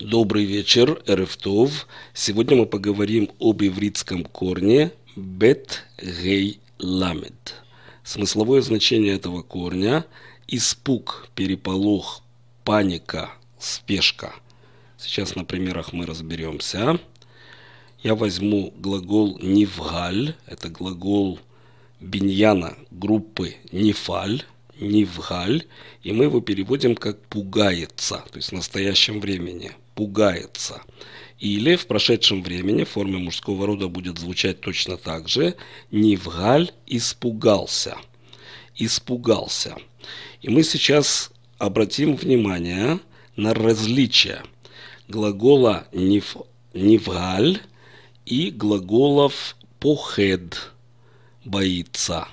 Добрый вечер, РФТОВ. Сегодня мы поговорим об ивритском корне бет гей ламед. Смысловое значение этого корня – испуг, переполох, паника, спешка. Сейчас на примерах мы разберемся. Я возьму глагол нивгаль, это глагол биньяна группы нифаль – Нивгаль, и мы его переводим как «пугается», то есть в настоящем времени «пугается». Или в прошедшем времени в форме мужского рода будет звучать точно так же «Нивгаль испугался». «Испугался». И мы сейчас обратим внимание на различия глагола «нив», «нивгаль» и глаголов «похед» – «боится».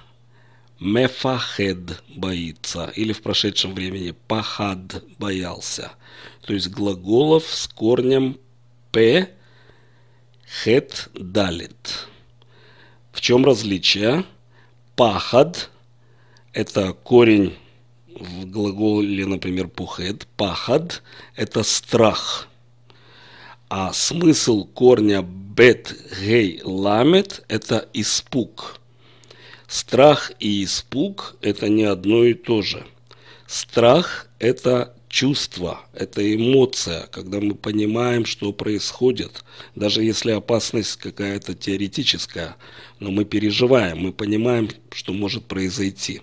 Мефахед боится, или в прошедшем времени пахад боялся. То есть глаголов с корнем п, хет, далит. В чем различие? Пахад – это корень в глаголе, например, пухед. Пахад – это страх. А смысл корня бет, гей, ламет – это испуг. Страх и испуг – это не одно и то же. Страх – это чувство, это эмоция, когда мы понимаем, что происходит, даже если опасность какая-то теоретическая, но мы переживаем, мы понимаем, что может произойти.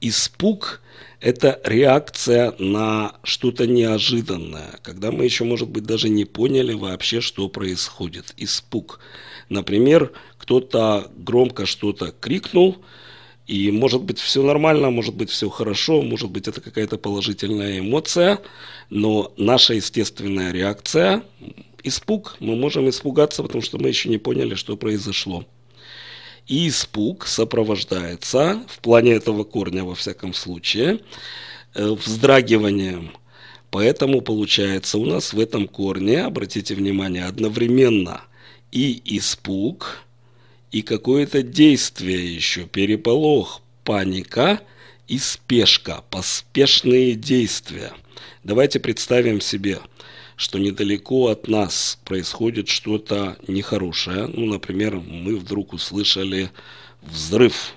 Испуг – это реакция на что-то неожиданное, когда мы еще, может быть, даже не поняли вообще, что происходит. Испуг Например, кто-то громко что-то крикнул, и может быть все нормально, может быть все хорошо, может быть это какая-то положительная эмоция, но наша естественная реакция – испуг. Мы можем испугаться, потому что мы еще не поняли, что произошло. И испуг сопровождается, в плане этого корня во всяком случае, э, вздрагиванием. Поэтому получается у нас в этом корне, обратите внимание, одновременно – и испуг, и какое-то действие еще, переполох, паника и спешка, поспешные действия. Давайте представим себе, что недалеко от нас происходит что-то нехорошее. Ну, например, мы вдруг услышали взрыв.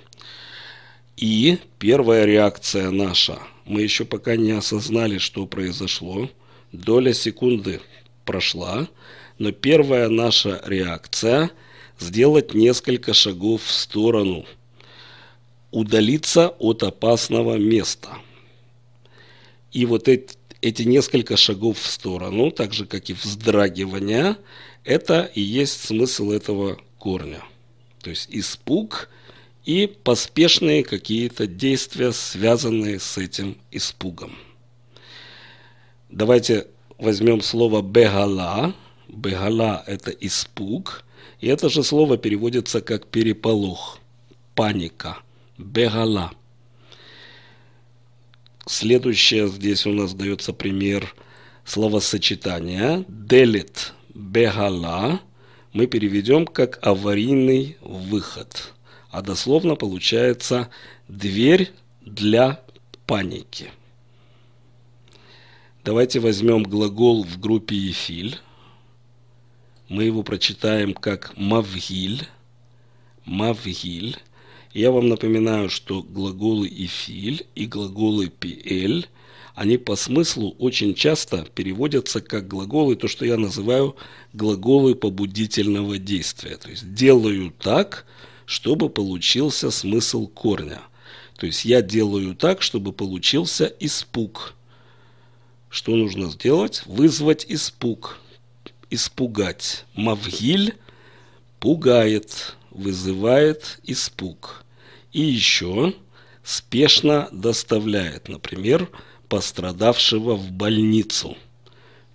И первая реакция наша. Мы еще пока не осознали, что произошло. Доля секунды – прошла, но первая наша реакция – сделать несколько шагов в сторону, удалиться от опасного места. И вот эти, эти несколько шагов в сторону, так же как и вздрагивание, это и есть смысл этого корня. То есть испуг и поспешные какие-то действия, связанные с этим испугом. Давайте возьмем слово «бегала». «Бегала» – это испуг. И это же слово переводится как «переполох», «паника», «бегала». Следующее здесь у нас дается пример словосочетания «делит» «бегала» мы переведем как «аварийный выход», а дословно получается «дверь для паники». Давайте возьмем глагол в группе «ефиль». Мы его прочитаем как «мавгиль». «Мавгиль». Я вам напоминаю, что глаголы ефиль и глаголы «пиэль» они по смыслу очень часто переводятся как глаголы, то, что я называю глаголы побудительного действия. То есть делаю так, чтобы получился смысл корня. То есть я делаю так, чтобы получился испуг. Что нужно сделать? Вызвать испуг. Испугать. Мавгиль пугает, вызывает испуг. И еще спешно доставляет, например, пострадавшего в больницу.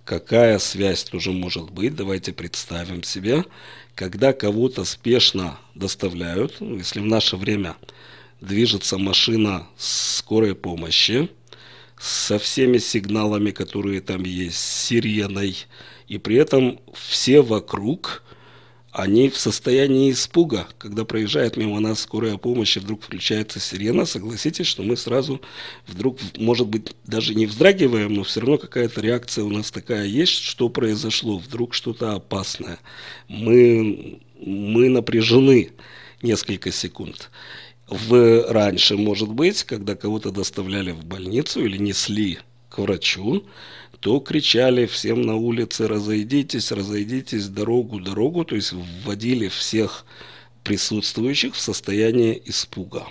Какая связь тоже может быть? Давайте представим себе, когда кого-то спешно доставляют, если в наше время движется машина скорой помощи, со всеми сигналами, которые там есть, с сиреной. И при этом все вокруг, они в состоянии испуга. Когда проезжает мимо нас скорая помощь и вдруг включается сирена, согласитесь, что мы сразу вдруг, может быть, даже не вздрагиваем, но все равно какая-то реакция у нас такая есть, что произошло, вдруг что-то опасное. Мы, мы напряжены несколько секунд в раньше, может быть, когда кого-то доставляли в больницу или несли к врачу, то кричали всем на улице «разойдитесь, разойдитесь, дорогу, дорогу», то есть вводили всех присутствующих в состояние испуга,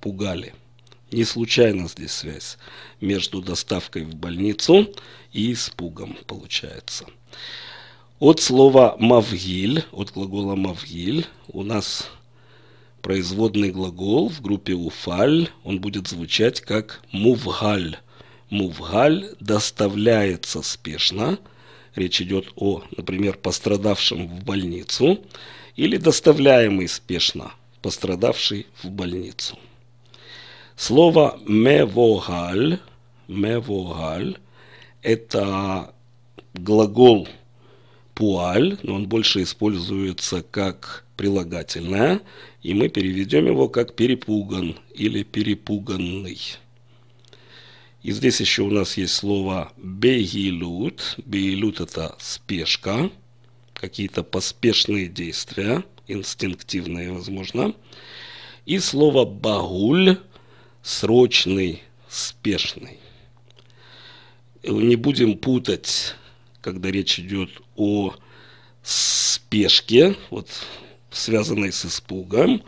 пугали. Не случайно здесь связь между доставкой в больницу и испугом получается. От слова «мавгиль», от глагола «мавгиль» у нас производный глагол в группе уфаль, он будет звучать как мувгаль. Мувгаль доставляется спешно. Речь идет о, например, пострадавшем в больницу или доставляемый спешно, пострадавший в больницу. Слово мевогаль, мевогаль – это глагол пуаль, но он больше используется как прилагательное, и мы переведем его как «перепуган» или «перепуганный». И здесь еще у нас есть слово «бегилют». «Бегилют» – это спешка, какие-то поспешные действия, инстинктивные, возможно. И слово «багуль» – срочный, спешный. Не будем путать, когда речь идет о спешке. Вот связанный с испугом,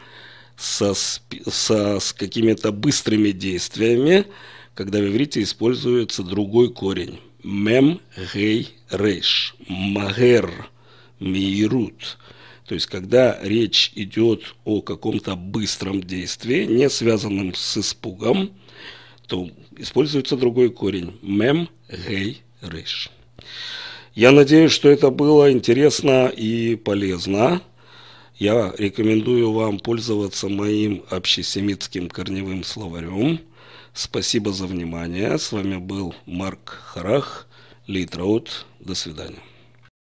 со, со, с какими-то быстрыми действиями, когда в иврите используется другой корень. Мем, гей, рейш. Магер, мирут. То есть, когда речь идет о каком-то быстром действии, не связанном с испугом, то используется другой корень. Мем, гей, рейш. Я надеюсь, что это было интересно и полезно. Я рекомендую вам пользоваться моим общесемитским корневым словарем. Спасибо за внимание. С вами был Марк Харах, Литраут. До свидания.